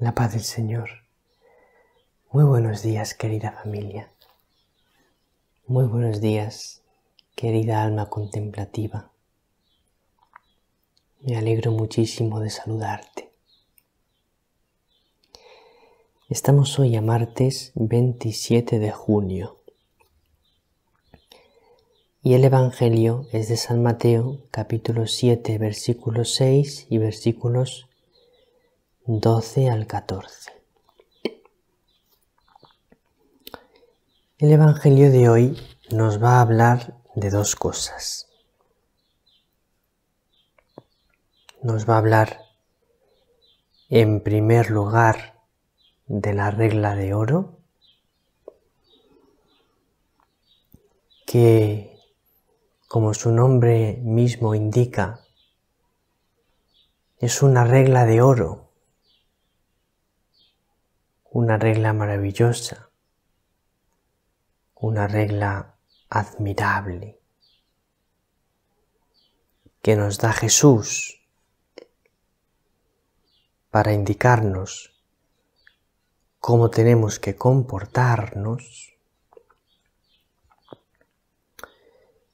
La paz del Señor. Muy buenos días, querida familia. Muy buenos días, querida alma contemplativa. Me alegro muchísimo de saludarte. Estamos hoy a martes 27 de junio. Y el Evangelio es de San Mateo capítulo 7 versículos 6 y versículos 12 al 14. El Evangelio de hoy nos va a hablar de dos cosas. Nos va a hablar, en primer lugar, de la regla de oro, que, como su nombre mismo indica, es una regla de oro una regla maravillosa, una regla admirable que nos da Jesús para indicarnos cómo tenemos que comportarnos.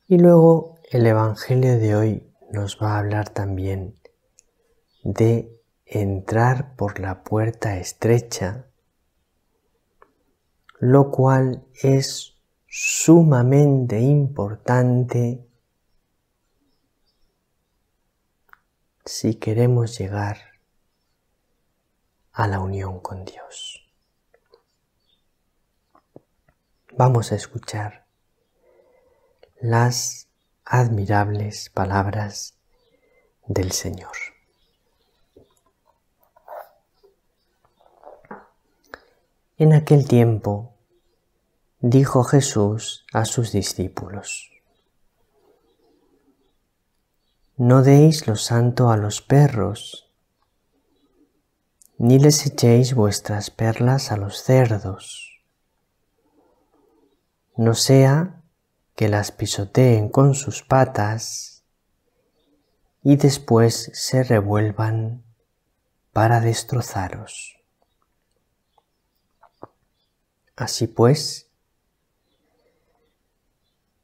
Y luego el Evangelio de hoy nos va a hablar también de entrar por la puerta estrecha lo cual es sumamente importante si queremos llegar a la unión con Dios. Vamos a escuchar las admirables palabras del Señor. En aquel tiempo dijo Jesús a sus discípulos, No deis lo santo a los perros, ni les echéis vuestras perlas a los cerdos, no sea que las pisoteen con sus patas y después se revuelvan para destrozaros. Así pues,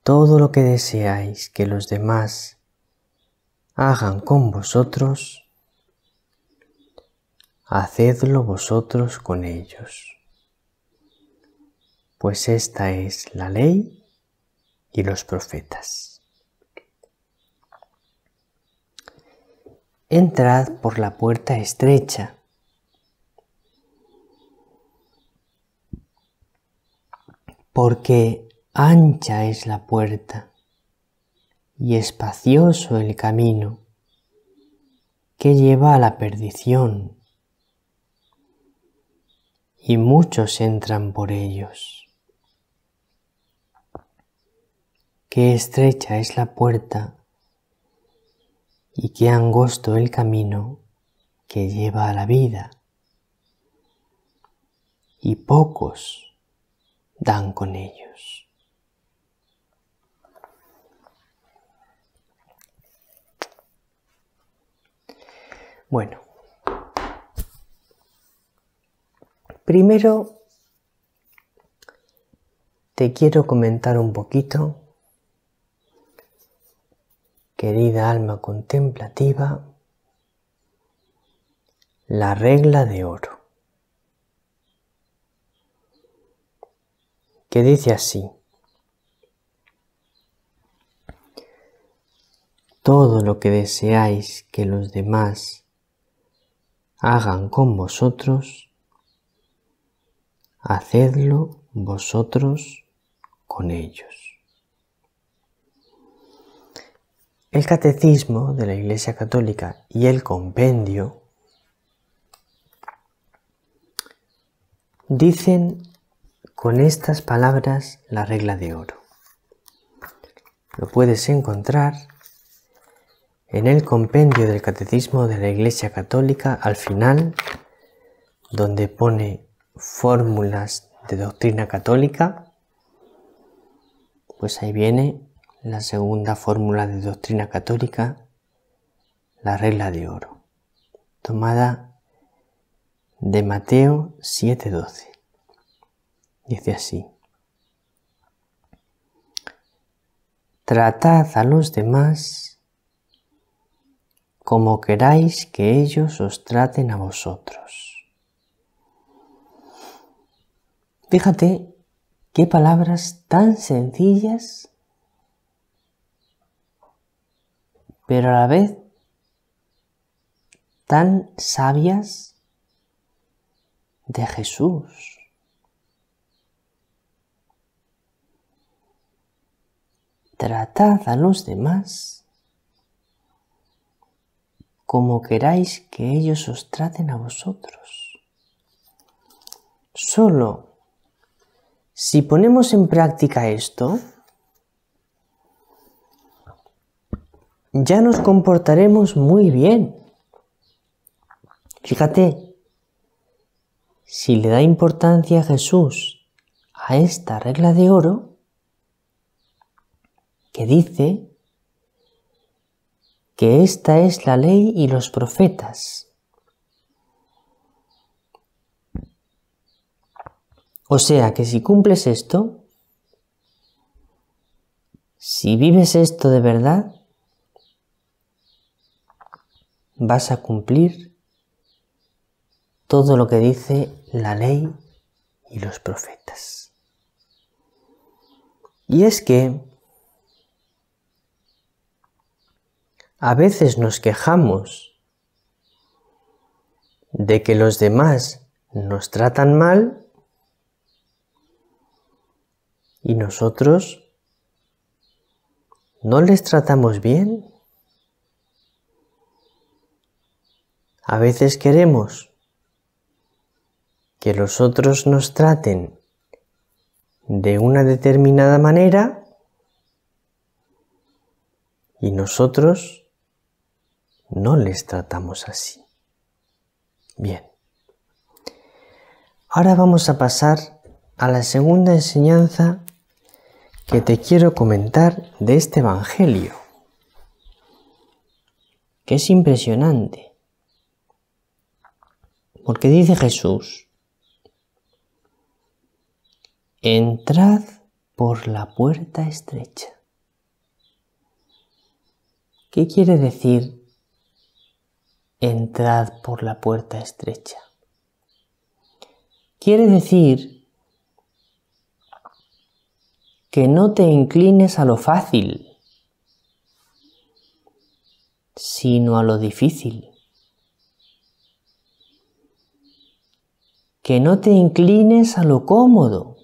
todo lo que deseáis que los demás hagan con vosotros, hacedlo vosotros con ellos, pues esta es la ley y los profetas. Entrad por la puerta estrecha porque ancha es la puerta y espacioso el camino que lleva a la perdición, y muchos entran por ellos. Qué estrecha es la puerta y qué angosto el camino que lleva a la vida, y pocos dan con ellos. Bueno, primero te quiero comentar un poquito, querida alma contemplativa, la regla de oro. que dice así. Todo lo que deseáis que los demás hagan con vosotros, hacedlo vosotros con ellos. El catecismo de la Iglesia Católica y el compendio dicen con estas palabras la regla de oro. Lo puedes encontrar en el compendio del Catecismo de la Iglesia Católica al final, donde pone fórmulas de doctrina católica, pues ahí viene la segunda fórmula de doctrina católica, la regla de oro, tomada de Mateo 7:12. Dice así. Tratad a los demás como queráis que ellos os traten a vosotros. Fíjate qué palabras tan sencillas, pero a la vez tan sabias de Jesús. tratad a los demás como queráis que ellos os traten a vosotros. Solo si ponemos en práctica esto, ya nos comportaremos muy bien. Fíjate, si le da importancia a Jesús a esta regla de oro, que dice que esta es la ley y los profetas. O sea que si cumples esto, si vives esto de verdad, vas a cumplir todo lo que dice la ley y los profetas. Y es que A veces nos quejamos de que los demás nos tratan mal y nosotros no les tratamos bien. A veces queremos que los otros nos traten de una determinada manera y nosotros no les tratamos así. Bien. Ahora vamos a pasar a la segunda enseñanza que te quiero comentar de este Evangelio, que es impresionante, porque dice Jesús, entrad por la puerta estrecha. ¿Qué quiere decir entrad por la puerta estrecha. Quiere decir que no te inclines a lo fácil, sino a lo difícil. Que no te inclines a lo cómodo,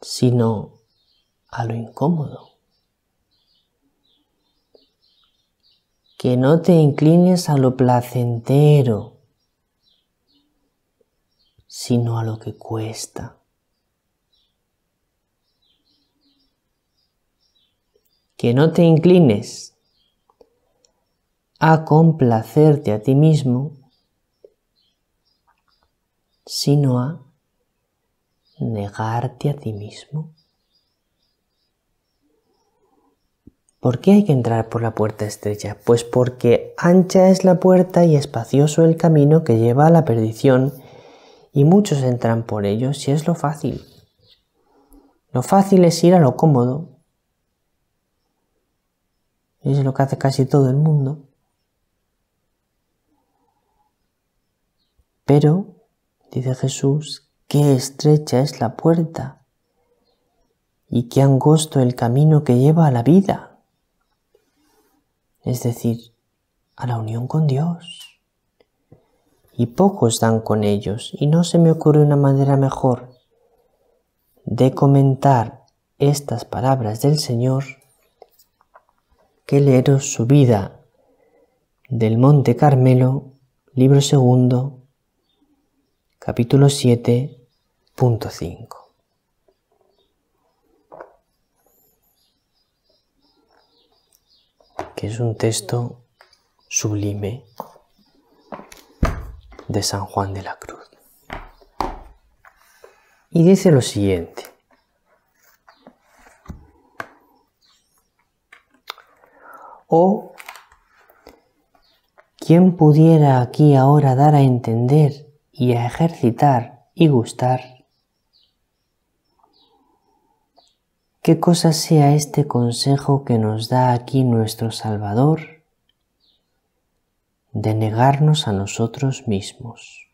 sino a lo incómodo. que no te inclines a lo placentero, sino a lo que cuesta. Que no te inclines a complacerte a ti mismo, sino a negarte a ti mismo. ¿Por qué hay que entrar por la puerta estrecha? Pues porque ancha es la puerta y espacioso el camino que lleva a la perdición, y muchos entran por ello si es lo fácil. Lo fácil es ir a lo cómodo. Es lo que hace casi todo el mundo. Pero, dice Jesús, qué estrecha es la puerta y qué angosto el camino que lleva a la vida es decir, a la unión con Dios. Y pocos dan con ellos, y no se me ocurre una manera mejor de comentar estas palabras del Señor que leeros su vida del Monte Carmelo, libro segundo, capítulo 7.5. que es un texto sublime de San Juan de la Cruz. Y dice lo siguiente. O, oh, ¿quién pudiera aquí ahora dar a entender y a ejercitar y gustar qué cosa sea este consejo que nos da aquí nuestro Salvador de negarnos a nosotros mismos.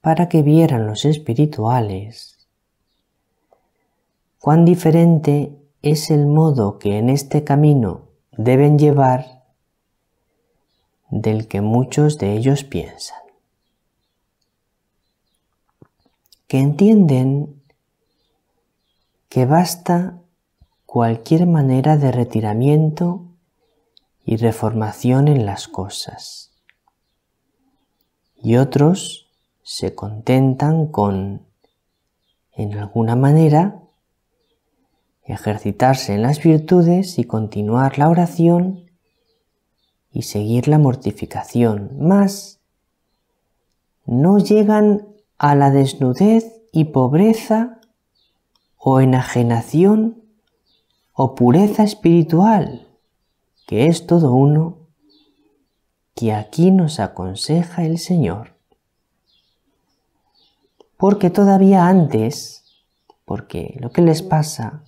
Para que vieran los espirituales cuán diferente es el modo que en este camino deben llevar del que muchos de ellos piensan, que entienden que basta cualquier manera de retiramiento y reformación en las cosas. Y otros se contentan con, en alguna manera, ejercitarse en las virtudes y continuar la oración y seguir la mortificación. Más, no llegan a la desnudez y pobreza o enajenación o pureza espiritual, que es todo uno, que aquí nos aconseja el Señor. Porque todavía antes, porque lo que les pasa,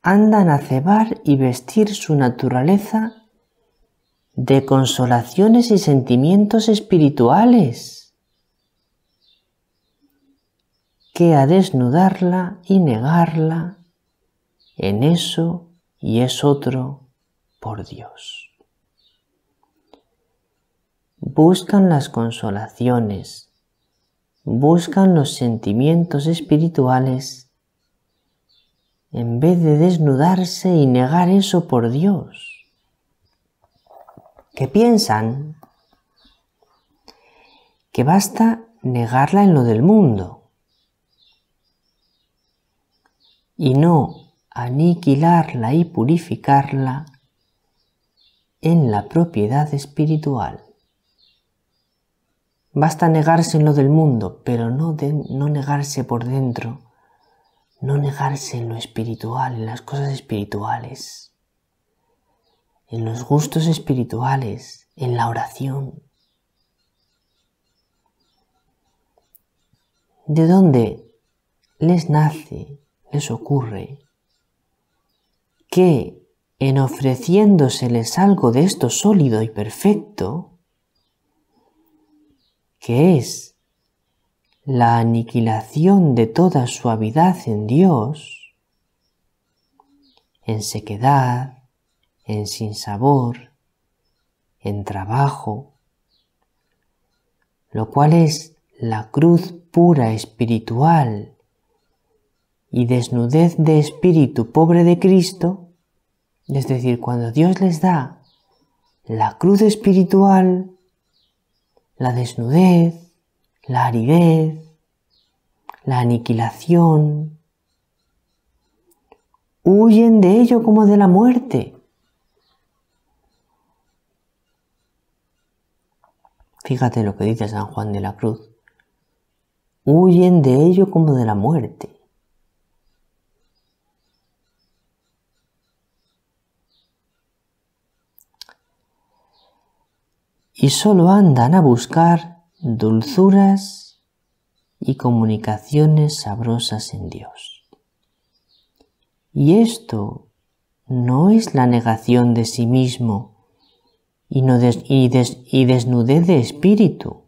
andan a cebar y vestir su naturaleza de consolaciones y sentimientos espirituales que a desnudarla y negarla, en eso y es otro por Dios. Buscan las consolaciones, buscan los sentimientos espirituales, en vez de desnudarse y negar eso por Dios. ¿Qué piensan? Que basta negarla en lo del mundo y no aniquilarla y purificarla en la propiedad espiritual. Basta negarse en lo del mundo, pero no, negarse por dentro, no negarse en lo espiritual, en las cosas espirituales, en los gustos espirituales, en la oración. ¿De dónde les nace les ocurre que en ofreciéndoseles algo de esto sólido y perfecto, que es la aniquilación de toda suavidad en Dios, en sequedad, en sinsabor, en trabajo, lo cual es la cruz pura espiritual y desnudez de espíritu pobre de Cristo, es decir, cuando Dios les da la cruz espiritual, la desnudez, la aridez, la aniquilación, huyen de ello como de la muerte. Fíjate lo que dice San Juan de la Cruz. Huyen de ello como de la muerte. y solo andan a buscar dulzuras y comunicaciones sabrosas en Dios. Y esto no es la negación de sí mismo y, y desnudez de espíritu,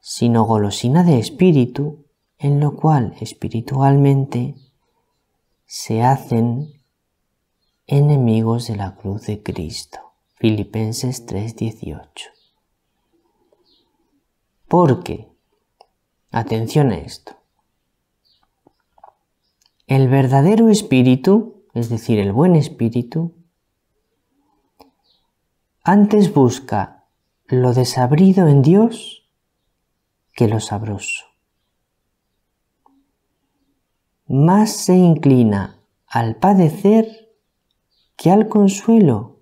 sino golosina de espíritu en lo cual espiritualmente se hacen enemigos de la cruz de Cristo. Filipenses 3:18. Porque, atención a esto, el verdadero espíritu, es decir, el buen espíritu, antes busca lo desabrido en Dios que lo sabroso. Más se inclina al padecer que al consuelo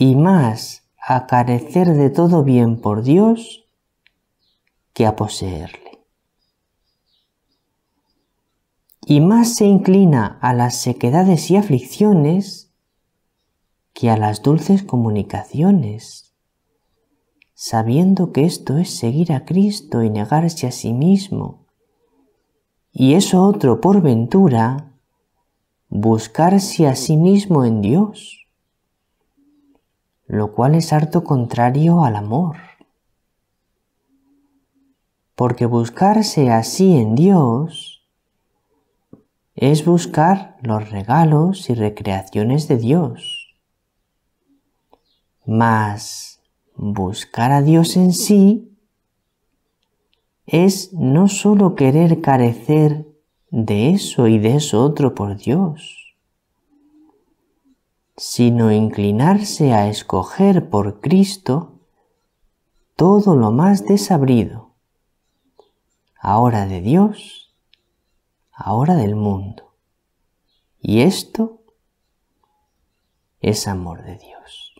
y más a carecer de todo bien por Dios que a poseerle. Y más se inclina a las sequedades y aflicciones que a las dulces comunicaciones, sabiendo que esto es seguir a Cristo y negarse a sí mismo, y eso otro por ventura, buscarse a sí mismo en Dios lo cual es harto contrario al amor. Porque buscarse así en Dios es buscar los regalos y recreaciones de Dios. Mas buscar a Dios en sí es no solo querer carecer de eso y de eso otro por Dios sino inclinarse a escoger por Cristo todo lo más desabrido, ahora de Dios, ahora del mundo. Y esto es amor de Dios.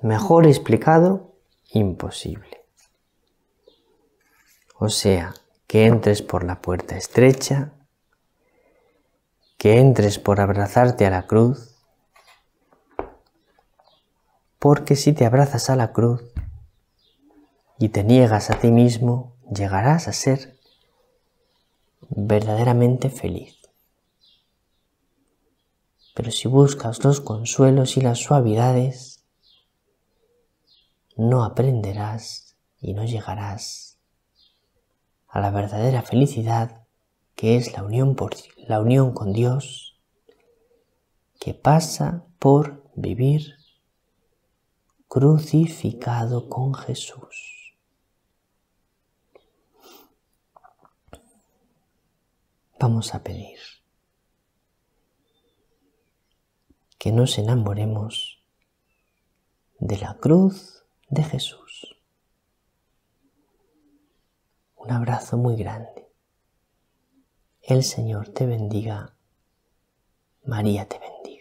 Mejor explicado, imposible. O sea, que entres por la puerta estrecha que entres por abrazarte a la cruz, porque si te abrazas a la cruz y te niegas a ti mismo, llegarás a ser verdaderamente feliz. Pero si buscas los consuelos y las suavidades, no aprenderás y no llegarás a la verdadera felicidad que es la unión, por, la unión con Dios, que pasa por vivir crucificado con Jesús. Vamos a pedir que nos enamoremos de la cruz de Jesús. Un abrazo muy grande. El Señor te bendiga. María te bendiga.